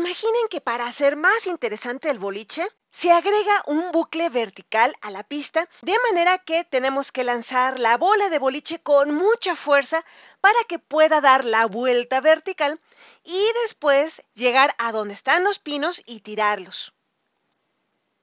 Imaginen que para hacer más interesante el boliche, se agrega un bucle vertical a la pista, de manera que tenemos que lanzar la bola de boliche con mucha fuerza para que pueda dar la vuelta vertical y después llegar a donde están los pinos y tirarlos.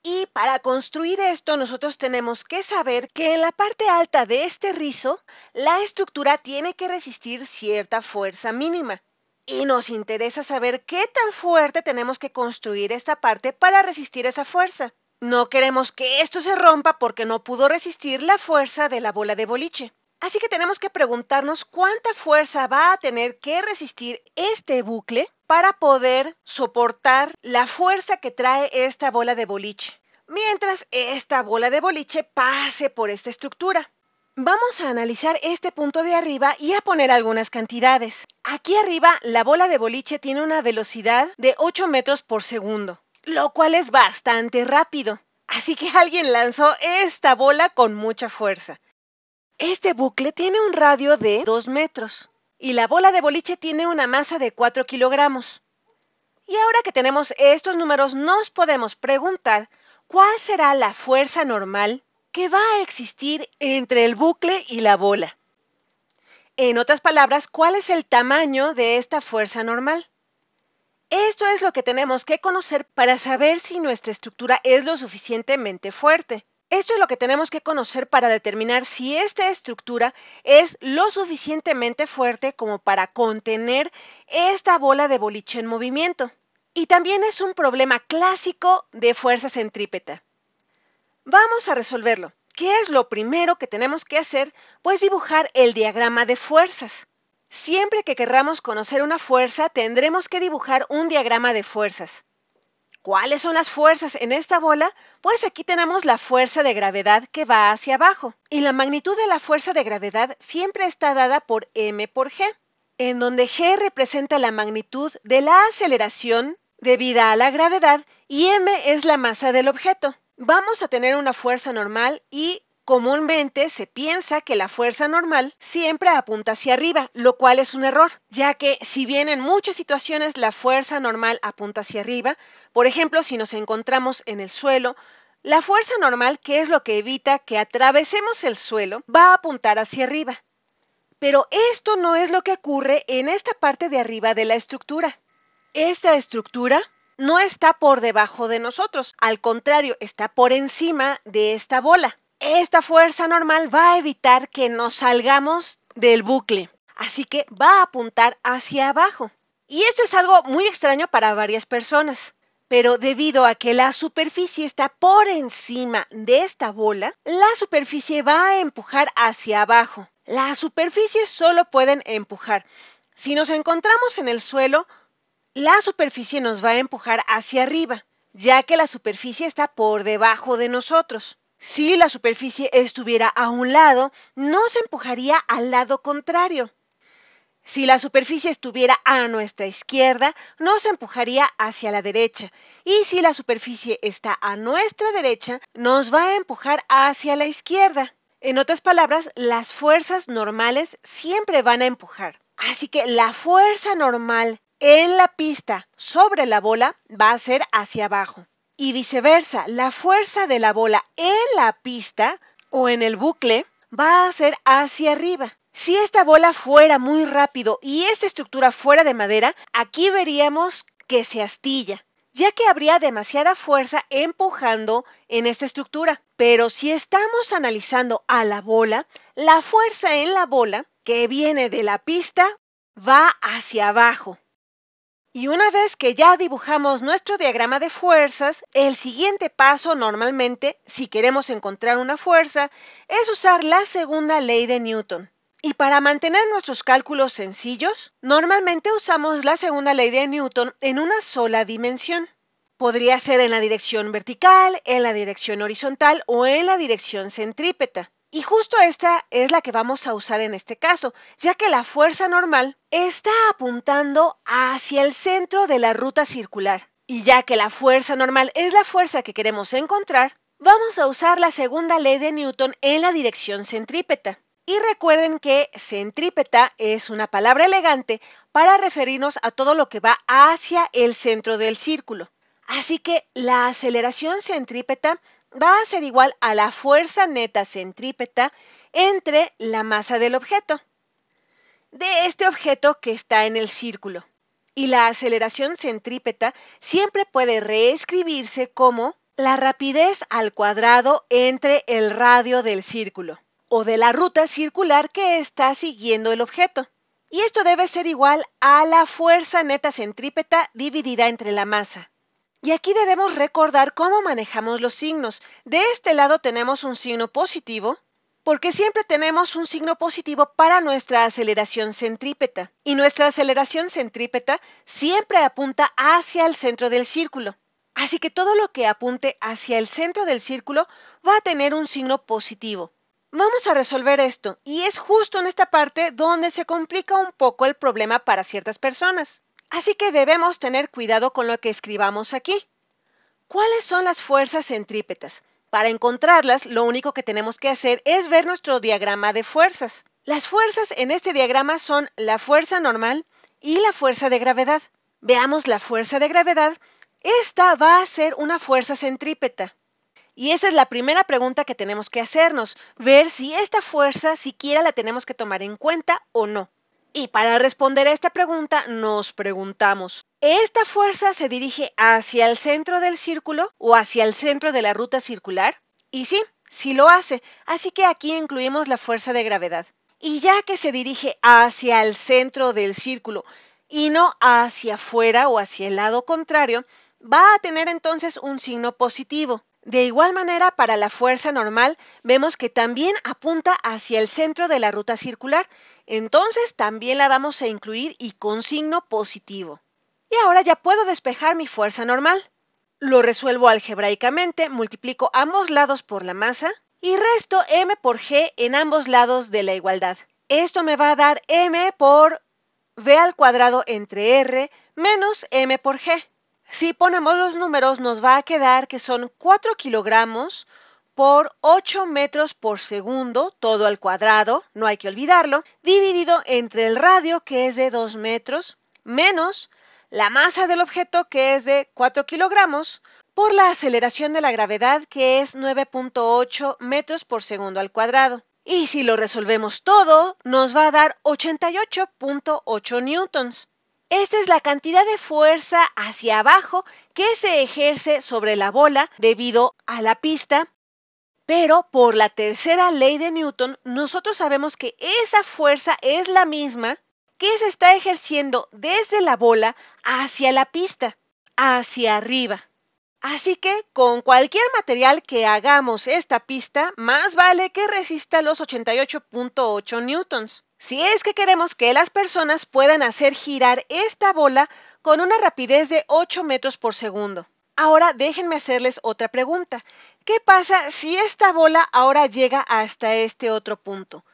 Y para construir esto nosotros tenemos que saber que en la parte alta de este rizo la estructura tiene que resistir cierta fuerza mínima y nos interesa saber qué tan fuerte tenemos que construir esta parte para resistir esa fuerza. No queremos que esto se rompa porque no pudo resistir la fuerza de la bola de boliche. Así que tenemos que preguntarnos cuánta fuerza va a tener que resistir este bucle para poder soportar la fuerza que trae esta bola de boliche, mientras esta bola de boliche pase por esta estructura. Vamos a analizar este punto de arriba y a poner algunas cantidades. Aquí arriba la bola de boliche tiene una velocidad de 8 metros por segundo, lo cual es bastante rápido. Así que alguien lanzó esta bola con mucha fuerza. Este bucle tiene un radio de 2 metros y la bola de boliche tiene una masa de 4 kilogramos. Y ahora que tenemos estos números nos podemos preguntar cuál será la fuerza normal que va a existir entre el bucle y la bola. En otras palabras, ¿cuál es el tamaño de esta fuerza normal? Esto es lo que tenemos que conocer para saber si nuestra estructura es lo suficientemente fuerte. Esto es lo que tenemos que conocer para determinar si esta estructura es lo suficientemente fuerte como para contener esta bola de boliche en movimiento. Y también es un problema clásico de fuerza centrípeta. Vamos a resolverlo. ¿Qué es lo primero que tenemos que hacer? Pues dibujar el diagrama de fuerzas. Siempre que querramos conocer una fuerza, tendremos que dibujar un diagrama de fuerzas. ¿Cuáles son las fuerzas en esta bola? Pues aquí tenemos la fuerza de gravedad que va hacia abajo. Y la magnitud de la fuerza de gravedad siempre está dada por m por g, en donde g representa la magnitud de la aceleración debida a la gravedad y m es la masa del objeto vamos a tener una fuerza normal y Comúnmente se piensa que la fuerza normal siempre apunta hacia arriba, lo cual es un error, ya que si bien en muchas situaciones la fuerza normal apunta hacia arriba, por ejemplo, si nos encontramos en el suelo, la fuerza normal, que es lo que evita que atravesemos el suelo, va a apuntar hacia arriba. Pero esto no es lo que ocurre en esta parte de arriba de la estructura. Esta estructura no está por debajo de nosotros, al contrario, está por encima de esta bola. Esta fuerza normal va a evitar que nos salgamos del bucle, así que va a apuntar hacia abajo. Y esto es algo muy extraño para varias personas, pero debido a que la superficie está por encima de esta bola, la superficie va a empujar hacia abajo. Las superficies solo pueden empujar. Si nos encontramos en el suelo, la superficie nos va a empujar hacia arriba, ya que la superficie está por debajo de nosotros. Si la superficie estuviera a un lado, nos empujaría al lado contrario. Si la superficie estuviera a nuestra izquierda, nos empujaría hacia la derecha. Y si la superficie está a nuestra derecha, nos va a empujar hacia la izquierda. En otras palabras, las fuerzas normales siempre van a empujar. Así que la fuerza normal en la pista sobre la bola va a ser hacia abajo. Y viceversa, la fuerza de la bola en la pista o en el bucle va a ser hacia arriba. Si esta bola fuera muy rápido y esta estructura fuera de madera, aquí veríamos que se astilla, ya que habría demasiada fuerza empujando en esta estructura. Pero si estamos analizando a la bola, la fuerza en la bola que viene de la pista va hacia abajo. Y una vez que ya dibujamos nuestro diagrama de fuerzas, el siguiente paso normalmente, si queremos encontrar una fuerza, es usar la segunda ley de Newton. Y para mantener nuestros cálculos sencillos, normalmente usamos la segunda ley de Newton en una sola dimensión. Podría ser en la dirección vertical, en la dirección horizontal o en la dirección centrípeta. Y justo esta es la que vamos a usar en este caso, ya que la fuerza normal está apuntando hacia el centro de la ruta circular. Y ya que la fuerza normal es la fuerza que queremos encontrar, vamos a usar la segunda ley de Newton en la dirección centrípeta. Y recuerden que centrípeta es una palabra elegante para referirnos a todo lo que va hacia el centro del círculo. Así que la aceleración centrípeta va a ser igual a la fuerza neta centrípeta entre la masa del objeto, de este objeto que está en el círculo. Y la aceleración centrípeta siempre puede reescribirse como la rapidez al cuadrado entre el radio del círculo o de la ruta circular que está siguiendo el objeto. Y esto debe ser igual a la fuerza neta centrípeta dividida entre la masa. Y aquí debemos recordar cómo manejamos los signos. De este lado tenemos un signo positivo, porque siempre tenemos un signo positivo para nuestra aceleración centrípeta. Y nuestra aceleración centrípeta siempre apunta hacia el centro del círculo. Así que todo lo que apunte hacia el centro del círculo va a tener un signo positivo. Vamos a resolver esto, y es justo en esta parte donde se complica un poco el problema para ciertas personas. Así que debemos tener cuidado con lo que escribamos aquí. ¿Cuáles son las fuerzas centrípetas? Para encontrarlas, lo único que tenemos que hacer es ver nuestro diagrama de fuerzas. Las fuerzas en este diagrama son la fuerza normal y la fuerza de gravedad. Veamos la fuerza de gravedad. Esta va a ser una fuerza centrípeta. Y esa es la primera pregunta que tenemos que hacernos, ver si esta fuerza siquiera la tenemos que tomar en cuenta o no. Y para responder a esta pregunta nos preguntamos, ¿esta fuerza se dirige hacia el centro del círculo o hacia el centro de la ruta circular? Y sí, sí lo hace, así que aquí incluimos la fuerza de gravedad. Y ya que se dirige hacia el centro del círculo y no hacia afuera o hacia el lado contrario, va a tener entonces un signo positivo. De igual manera, para la fuerza normal, vemos que también apunta hacia el centro de la ruta circular, entonces también la vamos a incluir y con signo positivo. Y ahora ya puedo despejar mi fuerza normal. Lo resuelvo algebraicamente, multiplico ambos lados por la masa y resto m por g en ambos lados de la igualdad. Esto me va a dar m por v al cuadrado entre r menos m por g. Si ponemos los números, nos va a quedar que son 4 kilogramos por 8 metros por segundo, todo al cuadrado, no hay que olvidarlo, dividido entre el radio, que es de 2 metros, menos la masa del objeto, que es de 4 kilogramos, por la aceleración de la gravedad, que es 9.8 metros por segundo al cuadrado. Y si lo resolvemos todo, nos va a dar 88.8 newtons. Esta es la cantidad de fuerza hacia abajo que se ejerce sobre la bola debido a la pista pero por la tercera ley de Newton, nosotros sabemos que esa fuerza es la misma que se está ejerciendo desde la bola hacia la pista, hacia arriba. Así que con cualquier material que hagamos esta pista, más vale que resista los 88.8 newtons si es que queremos que las personas puedan hacer girar esta bola con una rapidez de 8 metros por segundo. Ahora déjenme hacerles otra pregunta. ¿Qué pasa si esta bola ahora llega hasta este otro punto?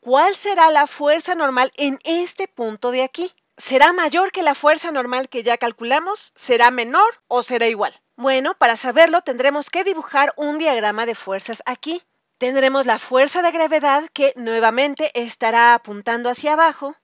¿Cuál será la fuerza normal en este punto de aquí? ¿Será mayor que la fuerza normal que ya calculamos? ¿Será menor o será igual? Bueno, para saberlo tendremos que dibujar un diagrama de fuerzas aquí. Tendremos la fuerza de gravedad que nuevamente estará apuntando hacia abajo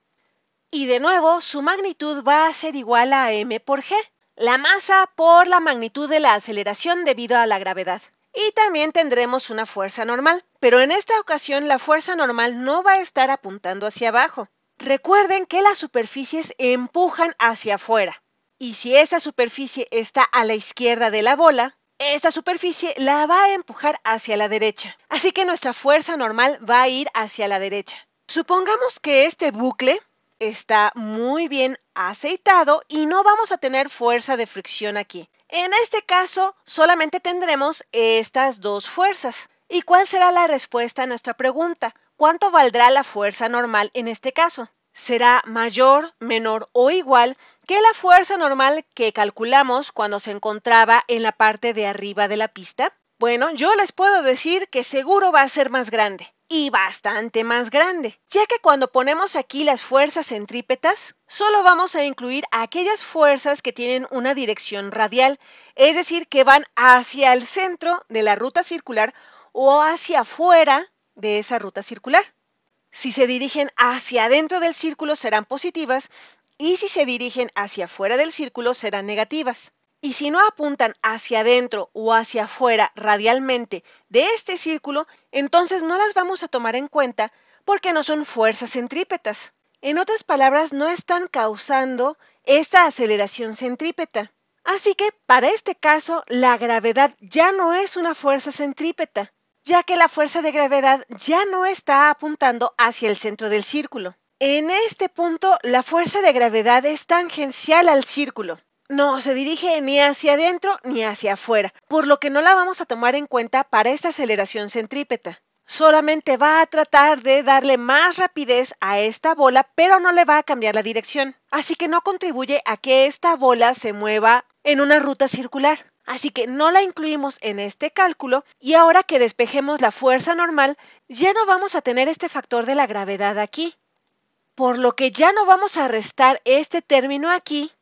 y de nuevo su magnitud va a ser igual a m por g, la masa por la magnitud de la aceleración debido a la gravedad. Y también tendremos una fuerza normal, pero en esta ocasión la fuerza normal no va a estar apuntando hacia abajo. Recuerden que las superficies empujan hacia afuera, y si esa superficie está a la izquierda de la bola, esta superficie la va a empujar hacia la derecha. Así que nuestra fuerza normal va a ir hacia la derecha. Supongamos que este bucle está muy bien aceitado y no vamos a tener fuerza de fricción aquí. En este caso, solamente tendremos estas dos fuerzas. ¿Y cuál será la respuesta a nuestra pregunta? ¿Cuánto valdrá la fuerza normal en este caso? será mayor, menor o igual que la fuerza normal que calculamos cuando se encontraba en la parte de arriba de la pista? Bueno, yo les puedo decir que seguro va a ser más grande y bastante más grande, ya que cuando ponemos aquí las fuerzas centrípetas, solo vamos a incluir aquellas fuerzas que tienen una dirección radial, es decir, que van hacia el centro de la ruta circular o hacia afuera de esa ruta circular. Si se dirigen hacia adentro del círculo serán positivas y si se dirigen hacia afuera del círculo serán negativas. Y si no apuntan hacia adentro o hacia afuera radialmente de este círculo, entonces no las vamos a tomar en cuenta porque no son fuerzas centrípetas. En otras palabras, no están causando esta aceleración centrípeta. Así que, para este caso, la gravedad ya no es una fuerza centrípeta, ya que la fuerza de gravedad ya no está apuntando hacia el centro del círculo. En este punto, la fuerza de gravedad es tangencial al círculo. No se dirige ni hacia adentro ni hacia afuera, por lo que no la vamos a tomar en cuenta para esta aceleración centrípeta. Solamente va a tratar de darle más rapidez a esta bola, pero no le va a cambiar la dirección. Así que no contribuye a que esta bola se mueva en una ruta circular. Así que no la incluimos en este cálculo y ahora que despejemos la fuerza normal, ya no vamos a tener este factor de la gravedad aquí. Por lo que ya no vamos a restar este término aquí,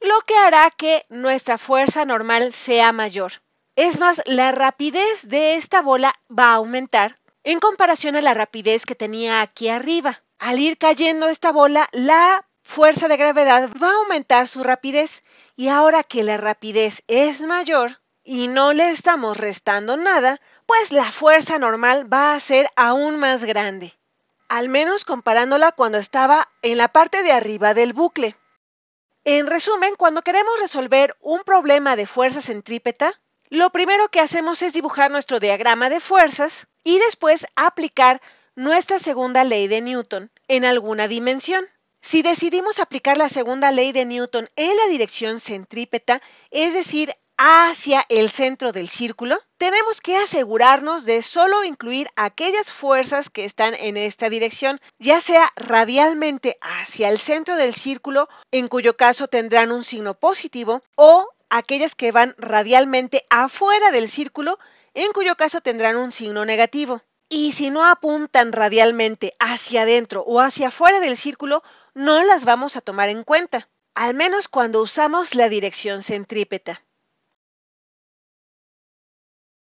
lo que hará que nuestra fuerza normal sea mayor. Es más, la rapidez de esta bola va a aumentar en comparación a la rapidez que tenía aquí arriba. Al ir cayendo esta bola, la fuerza de gravedad va a aumentar su rapidez y ahora que la rapidez es mayor y no le estamos restando nada, pues la fuerza normal va a ser aún más grande, al menos comparándola cuando estaba en la parte de arriba del bucle. En resumen, cuando queremos resolver un problema de fuerza centrípeta, lo primero que hacemos es dibujar nuestro diagrama de fuerzas y después aplicar nuestra segunda ley de Newton en alguna dimensión. Si decidimos aplicar la segunda ley de Newton en la dirección centrípeta, es decir, hacia el centro del círculo, tenemos que asegurarnos de solo incluir aquellas fuerzas que están en esta dirección, ya sea radialmente hacia el centro del círculo, en cuyo caso tendrán un signo positivo, o aquellas que van radialmente afuera del círculo, en cuyo caso tendrán un signo negativo. Y si no apuntan radialmente hacia adentro o hacia afuera del círculo, no las vamos a tomar en cuenta, al menos cuando usamos la dirección centrípeta.